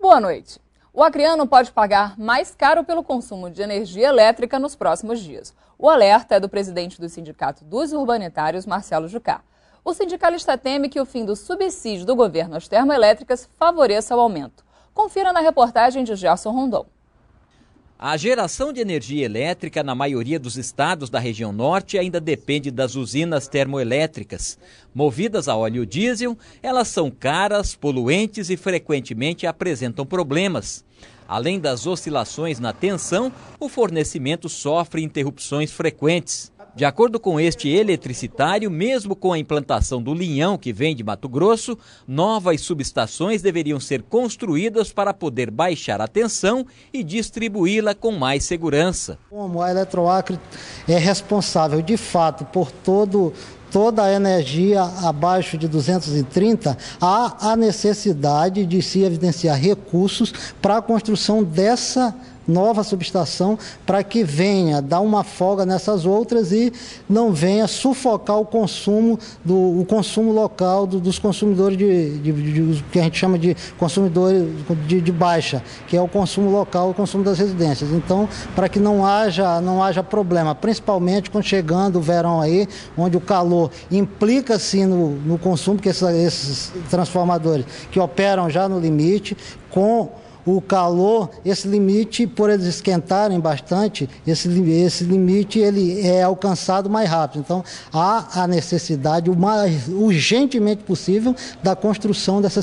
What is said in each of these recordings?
Boa noite. O acreano pode pagar mais caro pelo consumo de energia elétrica nos próximos dias. O alerta é do presidente do Sindicato dos Urbanitários, Marcelo Jucá. O sindicalista teme que o fim do subsídio do governo às termoelétricas favoreça o aumento. Confira na reportagem de Gerson Rondon. A geração de energia elétrica na maioria dos estados da região norte ainda depende das usinas termoelétricas. Movidas a óleo diesel, elas são caras, poluentes e frequentemente apresentam problemas. Além das oscilações na tensão, o fornecimento sofre interrupções frequentes. De acordo com este eletricitário, mesmo com a implantação do linhão que vem de Mato Grosso, novas subestações deveriam ser construídas para poder baixar a tensão e distribuí-la com mais segurança. Como a Eletroacre é responsável de fato por todo toda a energia abaixo de 230, há a necessidade de se evidenciar recursos para a construção dessa nova subestação para que venha dar uma folga nessas outras e não venha sufocar o consumo do o consumo local do, dos consumidores de, de, de, de, que a gente chama de consumidores de, baixa, que é o consumo local, o consumo das residências. Então, para que não haja não haja problema, principalmente quando chegando o verão aí, onde o calor implica sim no, no consumo, porque esses, esses transformadores que operam já no limite com o calor, esse limite, por eles esquentarem bastante, esse, esse limite ele é alcançado mais rápido. Então, há a necessidade, o mais urgentemente possível, da construção dessa,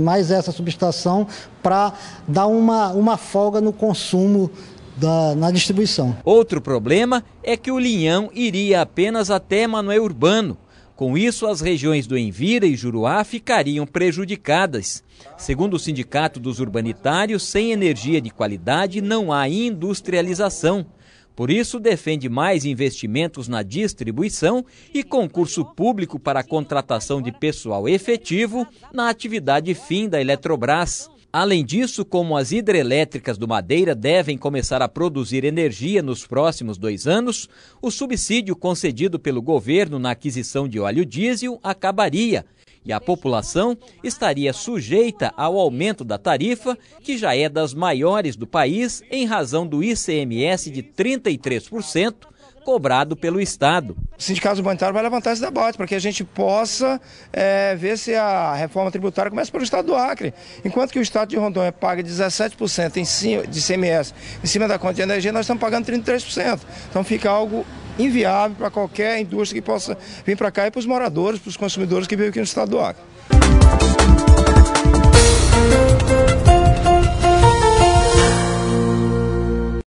mais essa subestação para dar uma, uma folga no consumo da, na distribuição. Outro problema é que o linhão iria apenas até Manoel Urbano, com isso, as regiões do Envira e Juruá ficariam prejudicadas. Segundo o Sindicato dos Urbanitários, sem energia de qualidade não há industrialização. Por isso, defende mais investimentos na distribuição e concurso público para a contratação de pessoal efetivo na atividade fim da Eletrobras. Além disso, como as hidrelétricas do Madeira devem começar a produzir energia nos próximos dois anos, o subsídio concedido pelo governo na aquisição de óleo diesel acabaria e a população estaria sujeita ao aumento da tarifa, que já é das maiores do país, em razão do ICMS de 33% cobrado pelo Estado. O Sindicato Bancário vai levantar esse debate para que a gente possa é, ver se a reforma tributária começa pelo Estado do Acre. Enquanto que o Estado de Rondônia paga 17% em cima, de CMS em cima da conta de energia, nós estamos pagando 33%. Então fica algo inviável para qualquer indústria que possa vir para cá e para os moradores, para os consumidores que vivem aqui no Estado do Acre.